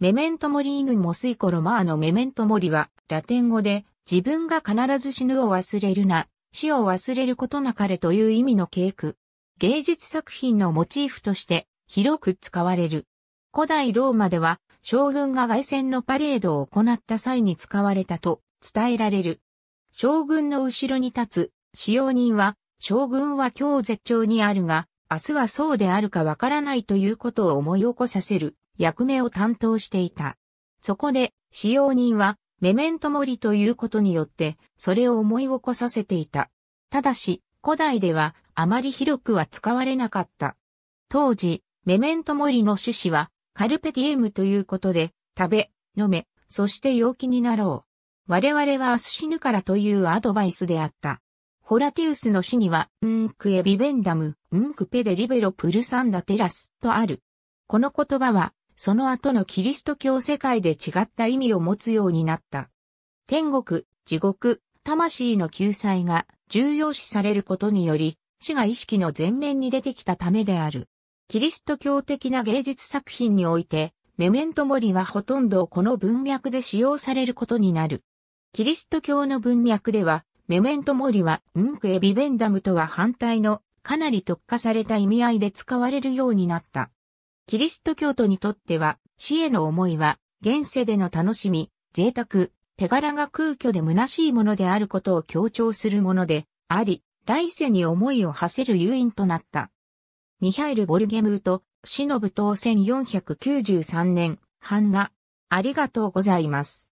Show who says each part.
Speaker 1: メメントモリーヌもイコロマーのメメントモリは、ラテン語で、自分が必ず死ぬを忘れるな、死を忘れることなかれという意味の稽古。芸術作品のモチーフとして広く使われる。古代ローマでは将軍が外戦のパレードを行った際に使われたと伝えられる。将軍の後ろに立つ使用人は将軍は今日絶頂にあるが明日はそうであるかわからないということを思い起こさせる役目を担当していた。そこで、使用人は、メメントモリということによって、それを思い起こさせていた。ただし、古代では、あまり広くは使われなかった。当時、メメントモリの趣旨は、カルペディエムということで、食べ、飲め、そして陽気になろう。我々は明日死ぬからというアドバイスであった。ホラティウスの死には、うんくエビベンダム、うんくペデリベロプルサンダテラスとある。この言葉は、その後のキリスト教世界で違った意味を持つようになった。天国、地獄、魂の救済が重要視されることにより、死が意識の前面に出てきたためである。キリスト教的な芸術作品において、メメントモリはほとんどこの文脈で使用されることになる。キリスト教の文脈では、メメントモリは、インクエビベンダムとは反対の、かなり特化された意味合いで使われるようになった。キリスト教徒にとっては、死への思いは、現世での楽しみ、贅沢、手柄が空虚で虚しいものであることを強調するもので、あり、来世に思いを馳せる誘因となった。ミハイル・ボルゲムーと、シノブ島1493年、版画、ありがとうございます。